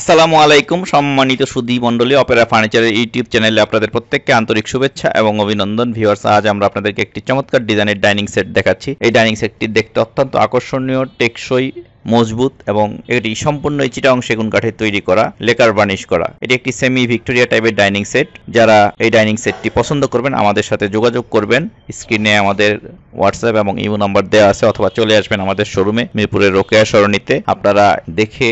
আসসালামু আলাইকুম সম্মানিত সুদী মণ্ডলী অপেরা ফার্নিচারের ইউটিউব চ্যানেলে আপনাদের প্রত্যেককে আন্তরিক শুভেচ্ছা এবং অভিনন্দন ভিউয়ার্স আজ আমরা আপনাদেরকে একটি চমৎকার ডিজাইনের ডাইনিং সেট দেখাচ্ছি এই ডাইনিং সেটটি দেখতে অত্যন্ত আকর্ষণীয় টেকসই মজবুত এবং এটি সম্পূর্ণ চিটাং সেগুন কাঠের তৈরি করা লেকার বার্নিশ করা এটি একটি সেমি ভিক্টোরিয়া টাইপের ডাইনিং সেট যারা এই ডাইনিং সেটটি পছন্দ করবেন আমাদের সাথে যোগাযোগ করবেন স্ক্রিনে আমাদের হোয়াটসঅ্যাপ এবং ইমো নাম্বার দেওয়া আছে অথবা চলে আসবেন আমাদের শোরুমে মিরপুরের রোকেয়া সরণিতে আপনারা দেখে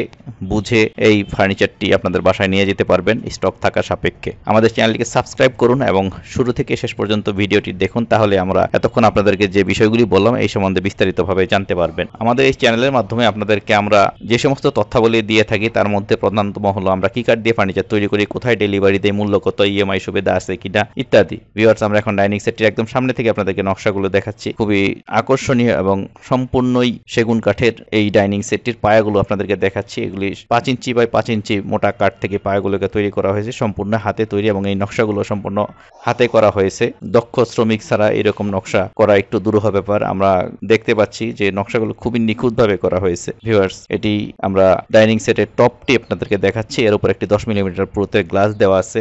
বুঝে এই ফার্নিচারটি আপনাদের বাসায় নিয়ে যেতে পারবেন স্টক থাকা সাপেক্ষে আমাদের চ্যানেলটিকে সাবস্ক্রাইব করুন এবং শুরু থেকে শেষ পর্যন্ত ভিডিওটি দেখুন তাহলে আমরা এতক্ষণ আপনাদেরকে যে বিষয়গুলি বললাম এই সম্বন্ধে বিস্তারিতভাবে জানতে পারবেন আমাদের এই চ্যানেলের মাধ্যমে আপনাদেরকে আমরা যে সমস্ত তথ্যাবলী দিয়ে থাকি তার মধ্যে প্রধানতম হলো আমরা কি কার্ড দিয়ে ফার্নিচার তৈরি করি কোথায় ডেলিভারি দেয় মূল্য কত ইএমআই সুবিধা আছে কিনা ইত্যাদি ভিওয়ার্স আমরা এখন ডাইনিং সেটটির একদম সামনে থেকে আপনাদেরকে নকশাগুলো দেখাচ্ছি খুবই আকর্ষণীয় এবং সম্পূর্ণই সেগুন কাঠের এই ডাইনিং সেটটির পায়াগুলো আপনাদেরকে দেখাচ্ছি এগুলি পাঁচ ইঞ্চি বাই পাঁচ ইঞ্চি মোটা কাঠ থেকে পায়াগুলোকে তৈরি করা হয়েছে সম্পূর্ণ হাতে তৈরি এবং এই নকশাগুলো সম্পূর্ণ হাতে করা হয়েছে দক্ষ শ্রমিক ছাড়া এরকম নকশা করা একটু দূরহ ব্যাপার আমরা দেখতে পাচ্ছি যে নকশাগুলো খুবই নিখুঁতভাবে করা হয়েছে হয়েছে ভিউয়ার্স এটি আমরা ডাইনিং সেটের টপটি আপনাদেরকে দেখাচ্ছি এর উপর একটি দশ মিলিমিটার পুরোতে গ্লাস দেওয়া আছে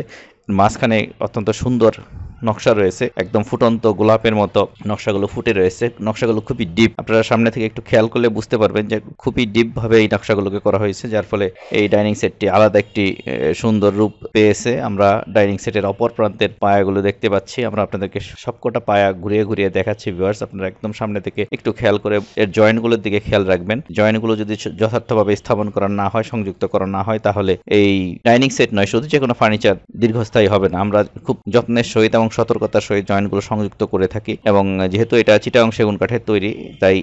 মাঝখানে অত্যন্ত সুন্দর নকশা রয়েছে একদম ফুটন্ত গোলাপের মতো নকশাগুলো ফুটে রয়েছে নকশাগুলো খুবই ডিপ আপনারা সামনে থেকে একটু খেয়াল করলে বুঝতে পারবেন যে খুবই ডিপ ভাবে এই নকশাগুলোকে করা হয়েছে যার ফলে এই ডাইনিং সেটটি আলাদা একটি সুন্দর রূপ পেয়েছে আমরা ডাইনিং সেটের অপর প্রান্তের পায়াগুলো দেখতে পাচ্ছি আমরা আপনাদেরকে সবকটা পায়া ঘুরিয়ে ঘুরিয়ে দেখাচ্ছি ভিউয়ার্স আপনারা একদম সামনে থেকে একটু খেয়াল করে এর জয়েন্টগুলোর দিকে খেয়াল রাখবেন জয়েন্টগুলো যদি যথার্থভাবে স্থাপন করা না হয় সংযুক্ত করা না হয় তাহলে এই ডাইনিং সেট নয় শুধু যে কোনো ফার্নিচার দীর্ঘস্থায়ী হবে না আমরা খুব যত্নের সহিত এবং সতর্কতার সহিত জয়েন্টগুলো সংযুক্ত করে থাকি এবং যেহেতু এটা চিটাং সেগুন কাঠের তৈরি তাই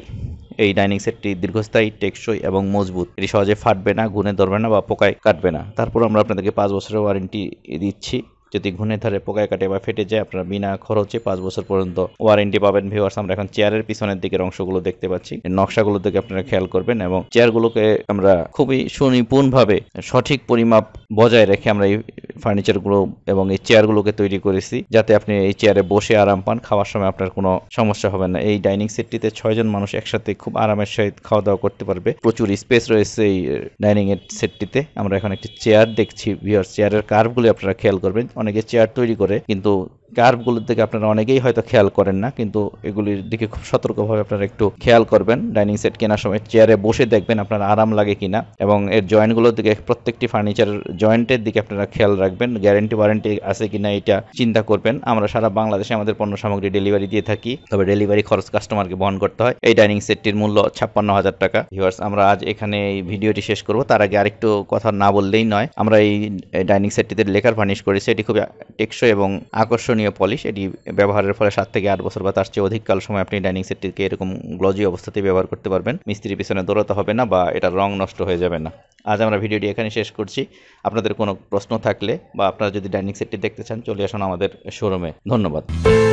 এই ডাইনিং সেটটি দীর্ঘস্থায়ী টেকসই এবং মজবুত এটি সহজে ফাটবে না ঘুণে ধরবে না বা পোকায় কাটবে না তারপর আমরা আপনাদেরকে পাঁচ বছরের ওয়ারেন্টি দিচ্ছি যদি ঘুণে ধরে পোকায় কাটে বা ফেটে যায় আপনারা বিনা খরচে পাঁচ বছর পর্যন্ত ওয়ারেন্টি পাবেন ভিউয়ার্স আমরা এখন চেয়ারের পিছনের দিকের অংশগুলো দেখতে পাচ্ছি নকশাগুলো থেকে আপনারা খেয়াল করবেন এবং চেয়ারগুলোকে আমরা খুবই সুনিপুণভাবে সঠিক পরিমাপ বজায় রেখে আমরা এই ফার্নিচারগুলো এবং এই চেয়ারগুলোকে তৈরি করেছি যাতে আপনি এই চেয়ারে বসে আরাম পান খাওয়ার সময় আপনার কোনো সমস্যা হবে না এই ডাইনিং সেটটিতে ছয়জন মানুষ একসাথে খুব আরামের সহিত খাওয়া দাওয়া করতে পারবে প্রচুর স্পেস রয়েছে এই ডাইনিং এর সেটটিতে আমরা এখন একটি চেয়ার দেখছি ভিওর চেয়ারের কার্ভগুলি আপনারা খেয়াল করবেন অনেকে চেয়ার তৈরি করে কিন্তু কার্ভগুলোর দিকে আপনারা অনেকেই হয়তো খেয়াল করেন না কিন্তু এগুলির দিকে খুব সতর্কভাবে আপনারা একটু খেয়াল করবেন ডাইনিং সেট কেনার সময় চেয়ারে বসে দেখবেন আপনার আরাম লাগে কিনা এবং এর জয়েন্টগুলোর দিকে প্রত্যেকটি ফার্নিচার জয়েন্টের দিকে আপনারা খেয়াল রাখবেন গ্যারেন্টি ওয়ারেন্টি আছে কিনা এটা চিন্তা করবেন আমরা সারা বাংলাদেশে আমাদের পণ্য সামগ্রী ডেলিভারি দিয়ে থাকি তবে ডেলিভারি খরচ কাস্টমারকে বহন করতে হয় এই ডাইনিং সেটটির মূল্য ছাপ্পান্ন হাজার টাকা ভিউয়ার্স আমরা আজ এখানে এই ভিডিওটি শেষ করব তার আগে আরেকটু কথা না বললেই নয় আমরা এই ডাইনিং সেটটিতে লেখার ফার্নিশ করেছি এটি খুবই টেকসই এবং আকর্ষণীয় গ্লসনীয় পলিশ এটি ব্যবহারের ফলে সাত থেকে আট বছর বা তার চেয়ে অধিককাল সময় আপনি ডাইনিং সেটটিকে এরকম গ্লজি অবস্থাতে ব্যবহার করতে পারবেন মিস্ত্রির পিছনে দৌড়াতে হবে না বা এটা রং নষ্ট হয়ে যাবে না আজ আমরা ভিডিওটি এখানে শেষ করছি আপনাদের কোনো প্রশ্ন থাকলে বা আপনারা যদি ডাইনিং সেটটি দেখতে চান চলে আসুন আমাদের শোরুমে ধন্যবাদ